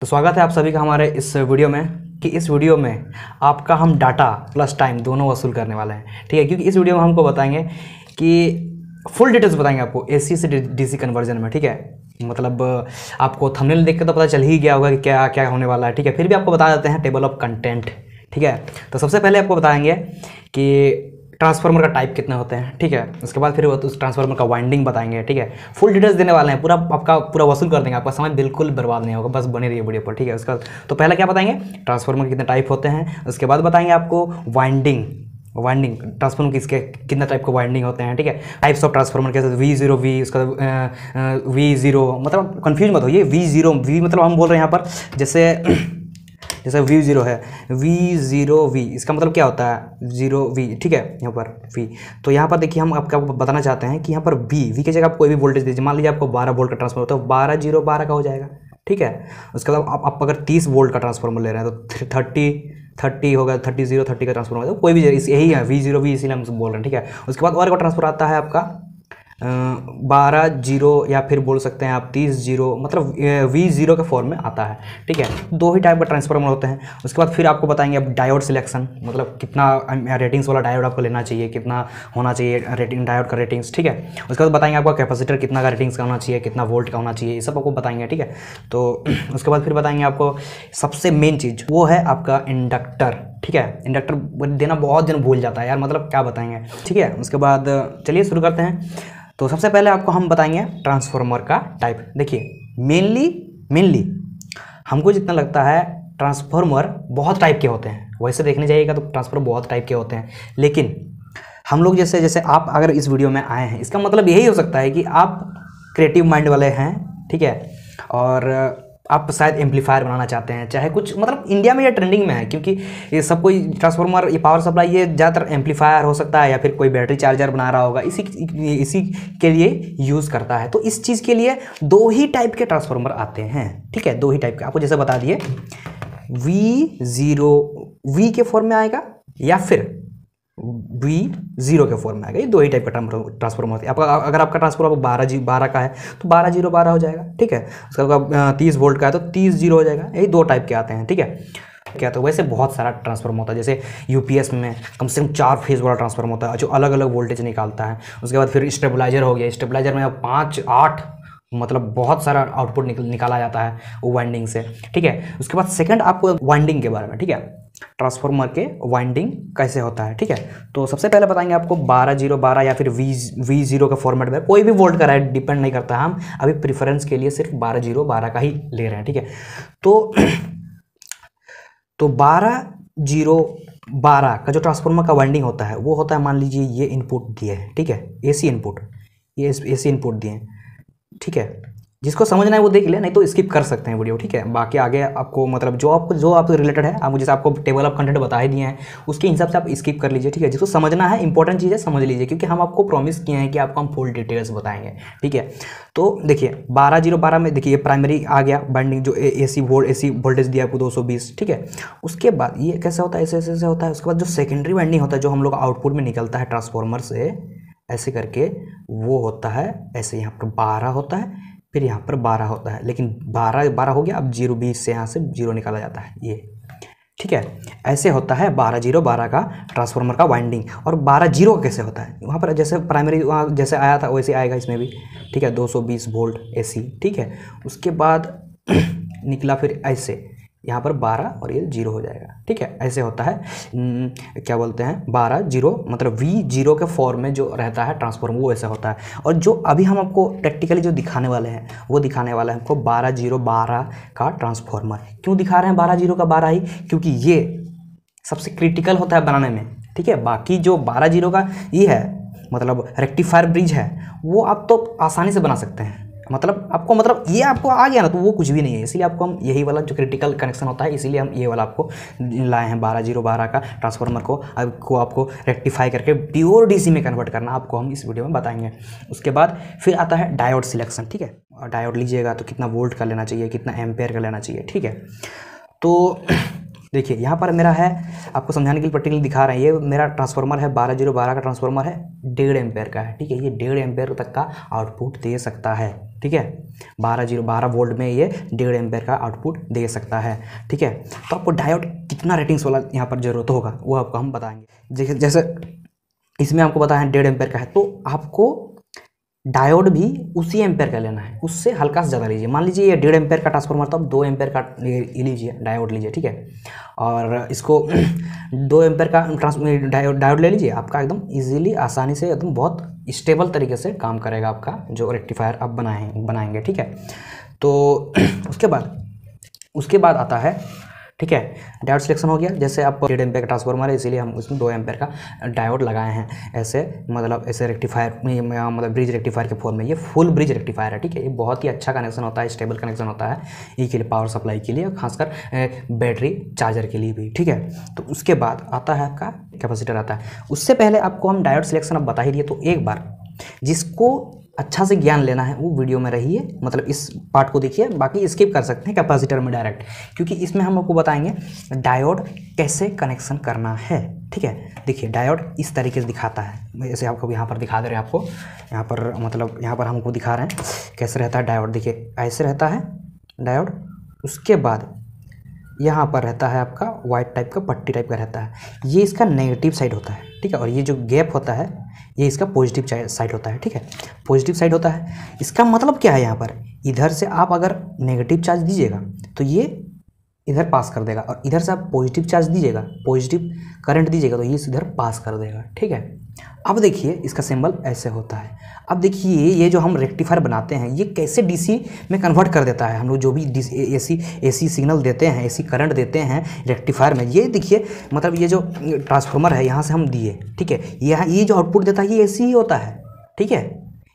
तो स्वागत है आप सभी का हमारे इस वीडियो में कि इस वीडियो में आपका हम डाटा प्लस टाइम दोनों वसूल करने वाले हैं ठीक है क्योंकि इस वीडियो में हमको बताएंगे कि फुल डिटेल्स बताएंगे आपको ए सी से डीसी कन्वर्जन में ठीक है मतलब आपको थंबनेल देख के तो पता चल ही गया होगा कि क्या क्या होने वाला है ठीक है फिर भी आपको बता देते हैं टेबल ऑफ कंटेंट ठीक है तो सबसे पहले आपको बताएंगे कि ट्रांसफार्मर का टाइप कितने होते हैं ठीक है उसके बाद फिर उस ट्रांसफार्मर का वाइंडिंग बताएंगे ठीक है फुल डिटेल्स देने वाले हैं पूरा आपका पूरा वसूल कर देंगे आपका समय बिल्कुल बर्बाद नहीं होगा बस बने रहिए वीडियो पर ठीक है उसका तो पहले क्या बताएंगे ट्रांसफार्मर कितने टाइप होते हैं उसके बाद बताएंगे आपको वाइंडिंग वाइंडिंग ट्रांसफार्मर किसके कितना टाइप के वाइंडिंग होते हैं ठीक है टाइप्स ऑफ ट्रांसफार्मर कैसे वी जीरो वी उसका वी जीरो मतलब कन्फ्यूज मत हो ये वी जीरो वी मतलब हम बोल रहे हैं यहाँ पर जैसे जैसे वी ज़ीरो है वी ज़ीरो वी इसका मतलब क्या होता है ज़ीरो वी ठीक है यहाँ पर वी तो यहाँ पर देखिए हम आपको बताना चाहते हैं कि यहाँ पर वी वी की जगह आप कोई भी वोल्टेज दीजिए मान लीजिए आपको बारह वोल्ट का ट्रांसफर होता है तो बारह जीरो बारह का हो जाएगा ठीक है उसके बाद आप, आप अगर तीस वोल्ट का ट्रांसफॉर्मर ले रहे हैं तो थर्टी थर्टी होगा थर्टी जीरो तो थर्टी का ट्रांसफॉर्मर होगा कोई भी यही है वी जीरो वी इसीलिए हम बोल रहे हैं ठीक है उसके बाद और का ट्रांसफर आता है आपका बारह जीरो या फिर बोल सकते हैं आप तीस जीरो मतलब वी जीरो के फॉर्म में आता है ठीक है दो ही टाइप का ट्रांसफार्मर होते हैं उसके बाद फिर आपको बताएंगे अब डायोड सिलेक्शन मतलब कितना रेटिंग्स वाला डायोड आपको लेना चाहिए कितना होना चाहिए रेटिंग डायोड का रेटिंग्स ठीक है उसके बाद बताएंगे आपका कैपेसिटर कितना का रेटिंग्स का होना चाहिए कितना वोल्ट का होना चाहिए ये सब आपको बताएंगे ठीक है तो उसके बाद फिर बताएंगे आपको सबसे मेन चीज़ वो है आपका इंडक्टर ठीक है इंडक्टर देना बहुत दिन भूल जाता है यार मतलब क्या बताएंगे ठीक है उसके बाद चलिए शुरू करते हैं तो सबसे पहले आपको हम बताएंगे ट्रांसफार्मर का टाइप देखिए मेनली मेनली हमको जितना लगता है ट्रांसफार्मर बहुत टाइप के होते हैं वैसे देखने जाइएगा तो ट्रांसफार्मर बहुत टाइप के होते हैं लेकिन हम लोग जैसे जैसे आप अगर इस वीडियो में आए हैं इसका मतलब यही हो सकता है कि आप क्रिएटिव माइंड वाले हैं ठीक है और आप शायद एम्पलीफायर बनाना चाहते हैं चाहे कुछ मतलब इंडिया में ये ट्रेंडिंग में है क्योंकि ये सब कोई ट्रांसफार्मर ये पावर सप्लाई ये ज़्यादातर एम्पलीफायर हो सकता है या फिर कोई बैटरी चार्जर बना रहा होगा इसी इसी के लिए यूज़ करता है तो इस चीज़ के लिए दो ही टाइप के ट्रांसफार्मर आते हैं ठीक है दो ही टाइप के आपको जैसे बता दिए वी ज़ीरो वी के फॉर्म में आएगा या फिर वी जीरो के फॉर्म में आ ये दो ही टाइप का ट्रांसफॉर्म होता है आपका अगर आपका ट्रांसफॉर्म बारह जी बारह का है तो बारह जीरो बारह हो जाएगा ठीक है उसका तीस वोल्ट का है तो तीस जीरो हो जाएगा यही दो टाइप के आते हैं ठीक है क्या तो वैसे बहुत सारा ट्रांसफॉर्म होता है जैसे यूपीएस में कम से कम चार फेज वाला ट्रांसफॉर्म होता है जो अलग अलग वोल्टेज निकालता है उसके बाद फिर स्टेबलाइजर हो गया स्टेबलाइजर में अब पाँच आठ मतलब बहुत सारा आउटपुट निकल निकाला जाता है वाइंडिंग से ठीक है उसके बाद सेकंड आपको वाइंडिंग के बारे में ठीक है ट्रांसफॉर्मर के वाइंडिंग कैसे होता है ठीक है तो सबसे पहले बताएंगे आपको बारह जीरो बारह या फिर वी वी जीरो के फॉर्मेट में कोई भी वोल्ट का राइट डिपेंड नहीं करता हम अभी प्रिफरेंस के लिए सिर्फ बारह जीरो बारह का ही ले रहे हैं ठीक है तो तो बारह जीरो बारह का जो ट्रांसफॉर्मर का वाइंडिंग होता है वो होता है मान लीजिए ये इनपुट दिए ठीक है ए इनपुट ये ए इनपुट दिए हैं ठीक है जिसको समझना है वो देख ले नहीं तो स्किप कर सकते हैं वीडियो ठीक है बाकी आगे आपको मतलब जो आपको जो आपसे रिलेटेड है आप मुझे आपको टेबल ऑफ कंटेंट बता ही दिए हैं उसके हिसाब से आप स्किप कर लीजिए ठीक है जिसको समझना है इंपॉर्टेंट चीज़ है समझ लीजिए क्योंकि हम आपको प्रॉमिस किए हैं कि आपको हम फुल डिटेल्स बताएंगे ठीक है तो देखिए बारह जीरो बारह में देखिए प्राइमरी आ गया बाइंडिंग जो ए सी वोल्ट ए सी वोल्टेज दिया आपको दो सौ बीस ठीक है उसके बाद ये कैसे होता है ऐसे ऐसे ऐसे होता है उसके बाद जो सेकेंडरी बाइंडिंग होता है जो हम लोग आउटपुट में निकलता है ट्रांसफॉर्मर से ऐसे करके वो होता है ऐसे यहाँ पर बारह होता है फिर यहाँ पर बारह होता है लेकिन बारह बारह हो गया अब जीरो बीस से यहाँ से जीरो निकाला जाता है ये ठीक है ऐसे होता है बारह जीरो बारह का ट्रांसफार्मर का वाइंडिंग और बारह जीरो कैसे होता है वहाँ पर जैसे प्राइमरी वहाँ जैसे आया था वैसे आएगा इसमें भी ठीक है बीस वोल्ट सी ठीक है उसके बाद निकला फिर ऐसे यहाँ पर बारह और ये जीरो हो जाएगा ठीक है ऐसे होता है क्या बोलते हैं बारह जीरो मतलब वी जीरो के फॉर्म में जो रहता है ट्रांसफॉर्म वो ऐसा होता है और जो अभी हम आपको प्रैक्टिकली जो दिखाने वाले हैं वो दिखाने वाला है हमको बारह जीरो बारह का ट्रांसफॉर्मर क्यों दिखा रहे हैं बारह जीरो का बारह ही क्योंकि ये सबसे क्रिटिकल होता है बनाने में ठीक है बाकी जो बारह जीरो का ये है मतलब रेक्टिफायर ब्रिज है वो आप तो आसानी से बना सकते हैं मतलब आपको मतलब ये आपको आ गया ना तो वो कुछ भी नहीं है इसलिए आपको हम यही वाला जो क्रिटिकल कनेक्शन होता है इसीलिए हम ये वाला आपको लाए हैं बारह जीरो बारह का ट्रांसफार्मर को आपको आपको रेक्टिफाई करके प्योर डीसी में कन्वर्ट करना आपको हम इस वीडियो में बताएंगे उसके बाद फिर आता है डायोड सिलेक्शन ठीक है डायोड लीजिएगा तो कितना वोल्ट का लेना चाहिए कितना एम्पेयर का लेना चाहिए ठीक है तो देखिए यहाँ पर मेरा है आपको समझाने के लिए पर्टिकुलर दिखा रहे हैं ये मेरा ट्रांसफार्मर है बारह जीरो बारह का ट्रांसफार्मर है डेढ़ एम्पेयर का है ठीक है ये डेढ़ एम्पेयर तक का आउटपुट दे सकता है ठीक है बारह जीरो बारह वोल्ट में ये डेढ़ एम्पेयर का आउटपुट दे सकता है ठीक है तो आपको डायोड कितना रेटिंग्स वाला यहाँ पर ज़रूरत होगा वो आपको हम बताएंगे जैसे इसमें आपको बताया डेढ़ एम्पेयर का है तो आपको डायोड भी उसी एम्पेयर का लेना है उससे हल्का से ज़्यादा लीजिए मान लीजिए ये डेढ़ एम्पेयर का ट्रांसफार्मर तो आप दो एम्पेयर का लीजिए डायोड लीजिए ठीक है और इसको दो एम्पेयर का ट्रांस डायोड डायोड ले लीजिए आपका एकदम इजीली आसानी से एकदम बहुत स्टेबल तरीके से काम करेगा आपका जो रेक्टिफायर आप बनाए बनाएंगे ठीक है तो उसके बाद उसके बाद आता है ठीक है डायोड सिलेक्शन हो गया जैसे आप डेढ़ एम्पेयर का ट्रांसफॉर्मर है इसीलिए हम उसमें दो एम्पेयर का डायोड लगाए हैं ऐसे मतलब ऐसे रेक्टिफायर मतलब ब्रिज रेक्टिफायर के फॉर्म में ये फुल ब्रिज रेक्टिफायर है ठीक है ये बहुत ही अच्छा कनेक्शन होता है स्टेबल कनेक्शन होता है ई e के लिए पावर सप्लाई के लिए खासकर बैटरी चार्जर के लिए भी ठीक है तो उसके बाद आता है आपका कैपेसिटर आता है उससे पहले आपको हम डायोड सिलेक्शन आप बता ही दिए तो एक बार जिसको अच्छा से ज्ञान लेना है वो वीडियो में रहिए मतलब इस पार्ट को देखिए बाकी स्किप कर सकते हैं कैपेसिटर में डायरेक्ट क्योंकि इसमें हम आपको बताएंगे डायोड कैसे कनेक्शन करना है ठीक है देखिए डायोड इस तरीके से दिखाता है जैसे आपको यहाँ पर दिखा दे रहे हैं आपको यहाँ पर मतलब यहाँ पर हमको दिखा रहे हैं कैसे रहता है डायोड देखिए ऐसे रहता है डायोड उसके बाद यहाँ पर रहता है आपका वाइट टाइप का पट्टी टाइप का रहता है ये इसका नेगेटिव साइड होता है ठीक है और ये जो गैप होता है ये इसका पॉजिटिव साइड होता है ठीक है पॉजिटिव साइड होता है इसका मतलब क्या है यहाँ पर इधर से आप अगर नेगेटिव चार्ज दीजिएगा तो ये इधर पास कर देगा और इधर से आप पॉजिटिव चार्ज दीजिएगा पॉजिटिव करंट दीजिएगा तो ये इधर पास कर देगा ठीक है अब देखिए इसका सिंबल ऐसे होता है अब देखिए ये जो हम रेक्टिफायर बनाते हैं ये कैसे डीसी में कन्वर्ट कर देता है हम लोग जो भी एसी एसी सिग्नल देते हैं एसी करंट देते हैं रेक्टिफायर में ये देखिए मतलब ये जो ट्रांसफार्मर है यहाँ से हम दिए ठीक है यहाँ ये जो आउटपुट देता है ये ए ही होता है ठीक है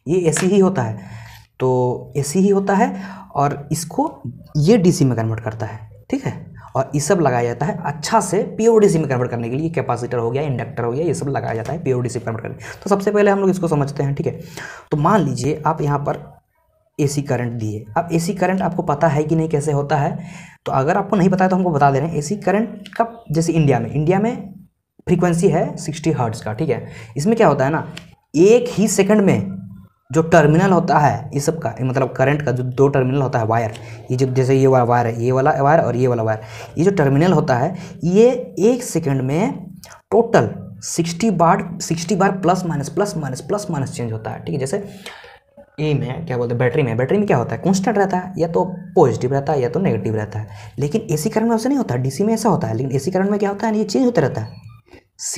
ये ए ही होता है तो ए ही होता है और इसको ये डीसी में कन्वर्ट करता है ठीक है और ये सब लगाया जाता है अच्छा से प्योर सी में कन्वर्ट करने के लिए कैपेसिटर हो गया इंडक्टर हो गया ये सब लगाया जाता है प्योर में कन्वर्ट करने तो सबसे पहले हम लोग इसको समझते हैं ठीक है तो मान लीजिए आप यहाँ पर एसी करंट दिए अब एसी करंट आपको पता है कि नहीं कैसे होता है तो अगर आपको नहीं पता है तो हमको बता दे रहे हैं एसी करंट का जैसे इंडिया में इंडिया में फ्रीक्वेंसी है सिक्सटी हर्ट्स का ठीक है इसमें क्या होता है ना एक ही सेकंड में जो टर्मिनल होता है ये सब का मतलब करंट का जो दो टर्मिनल होता है वायर ये जो जैसे ये वाला वायर है ये वाला वायर और ये वाला वायर ये जो टर्मिनल होता है ये एक सेकेंड में टोटल सिक्सटी बार सिक्सटी बार plus minus plus minus plus minus change होता है ठीक है जैसे ए में क्या बोलते हैं बैटरी में बैटरी में क्या होता है कॉन्स्टेंट रहता है या तो पॉजिटिव रहता है या तो नेगेटिव रहता है लेकिन एसी करंट में ऐसा नहीं होता डीसी में ऐसा होता है लेकिन एसी करंट में क्या होता है ये चेंज होता रहता है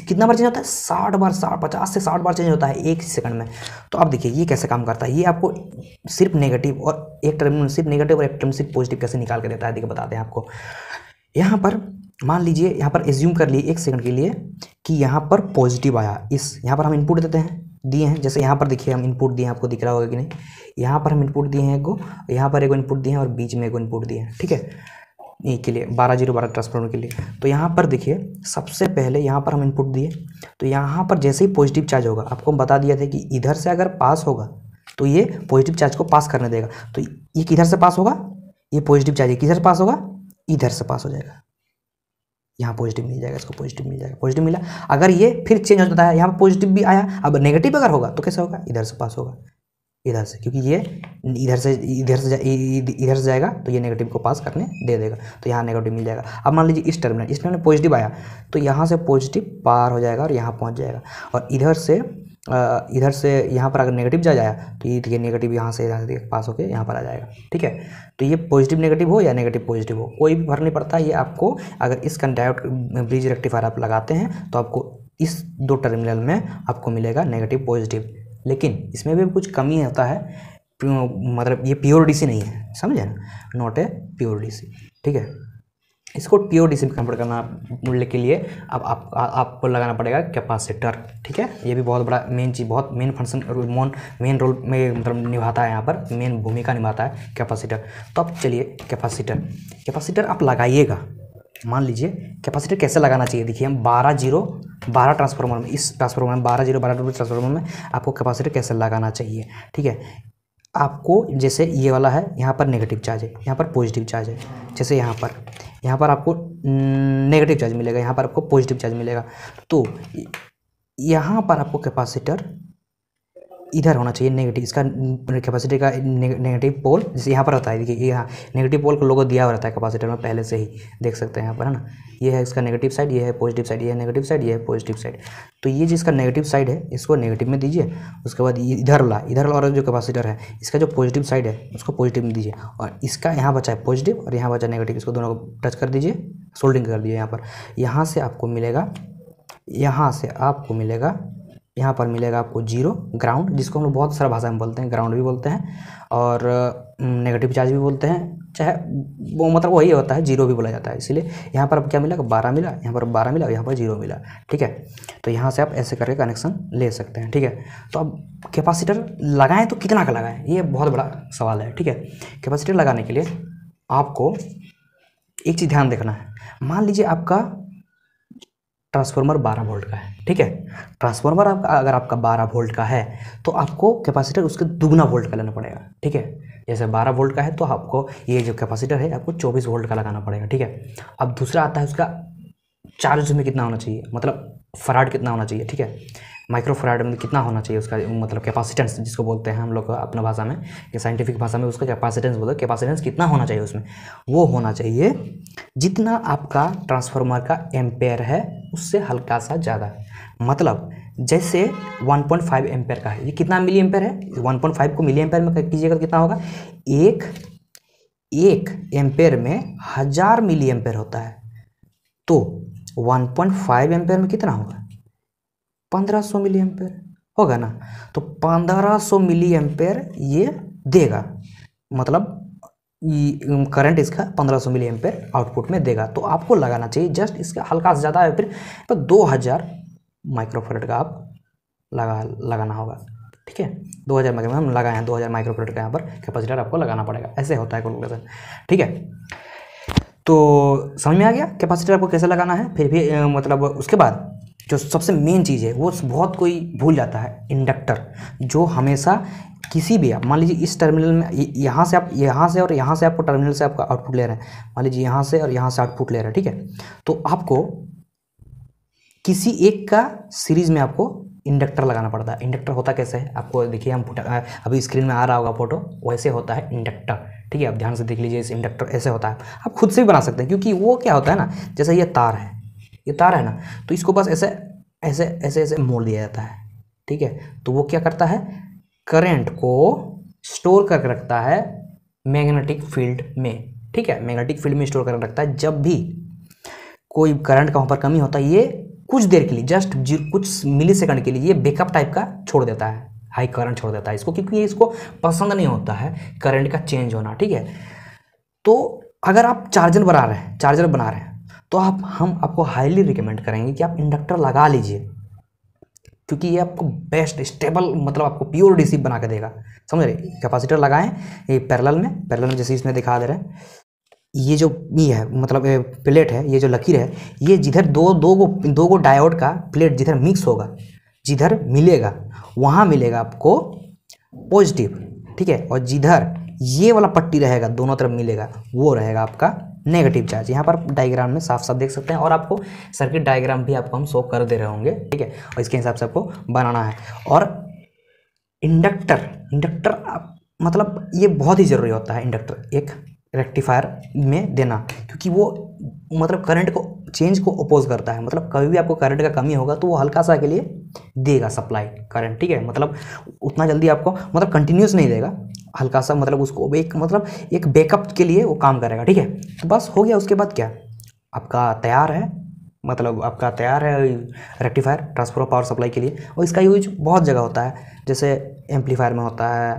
कितना बार चेंज होता है साठ बार साठ पचास से साठ बार चेंज होता है एक सेकंड में तो आप देखिए ये कैसे काम करता है ये आपको सिर्फ नेगेटिव और एक टर्म सिर्फ नेगेटिव और एक टर्म सिर्फ पॉजिटिव कैसे निकाल के देता है देखिए बताते हैं आपको यहाँ पर मान लीजिए यहाँ पर एज्यूम कर लिए एक सेकंड के लिए कि यहाँ पर पॉजिटिव आया इस यहाँ पर हम इनपुट देते हैं दिए हैं जैसे यहाँ पर देखिए हम इनपुट दिए हैं आपको दिख रहा होगा कि नहीं यहाँ पर हम इनपुट दिए हैं एक यहाँ पर एक इनपुट दिए हैं और बीच में एक इनपुट दिए हैं ठीक है के लिए बारह जीरो बारह ट्रांसफॉर्मर के लिए तो यहाँ पर देखिए सबसे पहले यहाँ पर हम इनपुट दिए तो यहाँ पर जैसे ही पॉजिटिव चार्ज होगा आपको हम बता दिया था कि इधर से अगर पास होगा तो ये पॉजिटिव चार्ज को पास करने देगा तो ये किधर से पास होगा ये पॉजिटिव चार्ज किधर से पास होगा इधर से पास हो जाएगा यहाँ पॉजिटिव मिल जाएगा इसको पॉजिटिव मिल जाएगा पॉजिटिव मिला अगर ये फिर चेंज हो जाता है यहाँ पर पॉजिटिव भी आया अब नेगेटिव अगर होगा तो कैसे होगा इधर से पास होगा इधर से क्योंकि ये इधर से इधर से इधर से जाएगा तो ये नेगेटिव को पास करने दे देगा तो यहाँ नेगेटिव मिल जाएगा अब मान लीजिए इस टर्मिनल इस टर्मिनल पॉजिटिव आया तो यहाँ से पॉजिटिव पार हो जाएगा और यहाँ पहुँच जाएगा और इधर से इधर से यहाँ पर अगर नेगेटिव जा जाया तो ये तो ये नेगेटिव यहाँ से इधर से पास होकर यहाँ पर आ जाएगा ठीक है तो ये पॉजिटिव नेगेटिव हो या नेगेटिव पॉजिटिव हो कोई भी फर्क नहीं पड़ता ये आपको अगर इस कंडायट ब्रिज रेक्टिफायर आप लगाते हैं तो आपको इस दो टर्मिनल में आपको मिलेगा नेगेटिव पॉजिटिव लेकिन इसमें भी कुछ कमी होता है मतलब ये प्योर डीसी नहीं है समझे ना नॉट ए प्योर डीसी ठीक है इसको प्योर डीसी में कन्वर्ट करना मूल्य के लिए अब आप, आप आपको लगाना पड़ेगा कैपेसिटर ठीक है ये भी बहुत बड़ा मेन चीज़ बहुत मेन फंक्शन मोन मेन रोल में मतलब निभाता है यहाँ पर मेन भूमिका निभाता है कैपेसिटर तो अब चलिए कैपेसिटर कैपेसिटर आप लगाइएगा मान लीजिए कैपेसिटर कैसे लगाना चाहिए देखिए हम बारह जीरो बारह ट्रांसफार्मर में इस ट्रांसफार्मर में बारह जीरो बारह ट्रांसफॉर्मर ट्रांसफार्मर में आपको कैपेसिटर कैसे लगाना चाहिए ठीक है आपको जैसे ये वाला है यहाँ पर नेगेटिव चार्ज है यहाँ पर पॉजिटिव चार्ज है जैसे यहाँ पर यहाँ पर आपको नेगेटिव चार्ज मिलेगा यहाँ पर आपको पॉजिटिव चार्ज मिलेगा तो यहाँ पर आपको कैपेसिटर इधर होना चाहिए नेगेटिव इसका कैपेसिटी का नेगेटिव पोल जैसे यहाँ पर होता है देखिए यहाँ नेगेटिव पोल को लोगों दिया हुआ रहता है कैपेसिटर में पहले से ही देख सकते हैं यहाँ पर है ना ये है इसका नेगेटिव साइड ये है पॉजिटिव साइड ये है नेगेटिव साइड ये है पॉजिटिव साइड तो ये जिसका नेगेटिव साइड है इसको नेगेटिव में दीजिए उसके बाद इधर वाला इधर वाला जो कैपेसिटर है इसका जो पॉजिटिव साइड है उसको पॉजिटिव में दीजिए और इसका यहाँ बचा है पॉजिटिव और यहाँ बचा नेगेटिव इसको दोनों को टच कर दीजिए सोल्डिंग कर दीजिए यहाँ पर यहाँ से आपको मिलेगा यहाँ से आपको मिलेगा यहाँ पर मिलेगा आपको जीरो ग्राउंड जिसको हम लोग बहुत सारा भाषा में बोलते हैं ग्राउंड भी बोलते हैं और नेगेटिव चार्ज भी बोलते हैं चाहे वो मतलब वही होता है जीरो भी बोला जाता है इसीलिए यहाँ पर अब क्या मिला बारह मिला यहाँ पर बारह मिला यहाँ पर जीरो मिला ठीक है तो यहाँ से आप ऐसे करके कनेक्शन ले सकते हैं ठीक है तो अब कैपेसिटर लगाएं तो कितना का लगाएं ये बहुत बड़ा सवाल है ठीक है कैपेसिटर लगाने के लिए आपको एक चीज़ ध्यान देखना है मान लीजिए आपका ट्रांसफार्मर 12 वोल्ट का है ठीक है ट्रांसफार्मर आपका अगर आपका 12 वोल्ट का है तो आपको कैपेसिटर उसके दुगना वोल्ट का लेना पड़ेगा ठीक है जैसे 12 वोल्ट का है तो आपको ये जो कैपेसिटर है आपको 24 वोल्ट का लगाना पड़ेगा ठीक है अब दूसरा आता है उसका चार्ज में कितना होना चाहिए मतलब फराड कितना होना चाहिए ठीक है माइक्रोफ्राइड में कितना होना चाहिए उसका मतलब कैपेसिटेंस जिसको बोलते हैं हम लोग अपना भाषा में या साइंटिफिक भाषा में उसका कैपेसिटेंस बोलते हैं कैपेसिटेंस कितना होना चाहिए उसमें वो होना चाहिए जितना आपका ट्रांसफार्मर का एम्पेयर है उससे हल्का सा ज़्यादा मतलब जैसे 1.5 पॉइंट का है ये कितना मिली एम्पेयर है 1.5 को मिली एम्पेयर में कीजिएगा तो कितना होगा एक एक एम्पेयर में हज़ार मिली एम्पेयर होता है तो 1.5 पॉइंट एम्पेयर में कितना होगा पंद्रह सौ मिली एम्पेयर होगा ना तो पंद्रह सौ मिली एम्पेयर ये देगा मतलब करंट इसका 1500 मिली एम्पेयर आउटपुट में देगा तो आपको लगाना चाहिए जस्ट इसका हल्का से ज़्यादा है फिर तो 2000 माइक्रोफरेट का आप लगा लगाना होगा ठीक है 2000 हज़ार माइक्रो हम लगाए हैं 2000 माइक्रोफरेट का यहाँ पर कैपेसिटर आपको लगाना पड़ेगा ऐसे होता है कैलकुलेशन ठीक है तो समझ में आ गया कैपेसिटर आपको कैसे लगाना है फिर भी मतलब उसके बाद जो सबसे मेन चीज़ है वो बहुत कोई भूल जाता है इंडक्टर जो हमेशा किसी भी आप मान लीजिए इस टर्मिनल में यहाँ से आप यहाँ से और यहाँ से आपको टर्मिनल से आपका आउटपुट ले रहे हैं मान लीजिए यहाँ से और यहाँ से आउटपुट ले रहे हैं ठीक है तो आपको किसी एक का सीरीज में आपको इंडक्टर लगाना पड़ता है इंडक्टर होता कैसे है आपको देखिए हम अभी स्क्रीन में आ रहा होगा फोटो वैसे होता है इंडक्टर ठीक है आप ध्यान से देख लीजिए इस इंडक्टर ऐसे होता है आप खुद से भी बना सकते हैं क्योंकि वो क्या होता है ना जैसे ये तार है ये तार है ना तो इसको बस ऐसे ऐसे ऐसे ऐसे मोड़ दिया जाता है ठीक है तो वो क्या करता है करंट को स्टोर करके रखता है मैग्नेटिक फील्ड में ठीक है मैग्नेटिक फील्ड में स्टोर करके रखता है जब भी कोई करंट का वहाँ पर कमी होता है ये कुछ देर के लिए जस्ट कुछ मिली सेकंड के लिए ये बेकअप टाइप का छोड़ देता है हाई करंट छोड़ देता है इसको क्योंकि ये इसको पसंद नहीं होता है करंट का चेंज होना ठीक है तो अगर आप चार्जर बना रहे हैं चार्जर बना रहे हैं तो आप हम आपको हाईली रिकमेंड करेंगे कि आप इंडक्टर लगा लीजिए क्योंकि ये आपको बेस्ट स्टेबल मतलब आपको प्योर डीसी बना के देगा समझ रहे कैपेसिटर लगाएं ये पैरेलल में पैरेलल में जैसे इसमें दिखा दे रहे हैं ये जो ये है मतलब प्लेट है ये जो लकीर है ये जिधर दो दो गो दो गो डायोड का प्लेट जिधर मिक्स होगा जिधर मिलेगा वहाँ मिलेगा आपको पॉजिटिव ठीक है और जिधर ये वाला पट्टी रहेगा दोनों तरफ मिलेगा वो रहेगा आपका नेगेटिव चार्ज यहाँ पर डायग्राम में साफ साफ देख सकते हैं और आपको सर्किट डायग्राम भी आपको हम शो कर दे रहे होंगे ठीक है और इसके हिसाब से आपको बनाना है और इंडक्टर इंडक्टर आप, मतलब ये बहुत ही ज़रूरी होता है इंडक्टर एक रेक्टिफायर में देना क्योंकि वो मतलब करंट को चेंज को अपोज करता है मतलब कभी भी आपको करंट का कमी होगा तो वो हल्का सा के लिए देगा सप्लाई करंट ठीक है मतलब उतना जल्दी आपको मतलब कंटिन्यूस नहीं देगा हल्का सा मतलब उसको एक मतलब एक बैकअप के लिए वो काम करेगा ठीक है तो बस हो गया उसके बाद क्या आपका तैयार है मतलब आपका तैयार है रेक्टिफायर ट्रांसफर पावर सप्लाई के लिए और इसका यूज बहुत जगह होता है जैसे एम्पलीफायर में होता है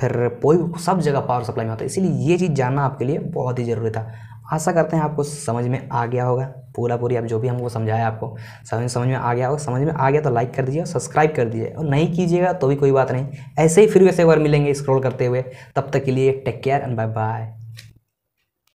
फिर कोई सब जगह पावर सप्लाई में होता है इसीलिए ये चीज़ जानना आपके लिए बहुत ही ज़रूरी था आशा करते हैं आपको समझ में आ गया होगा पूरा पूरी आप जो भी हमको समझाया आपको समझ समझ में आ गया होगा समझ में आ गया तो लाइक कर दीजिए सब्सक्राइब कर दीजिए और नहीं कीजिएगा तो भी कोई बात नहीं ऐसे ही फिर वैसे एक बार मिलेंगे स्क्रॉल करते हुए तब तक के लिए take care and bye bye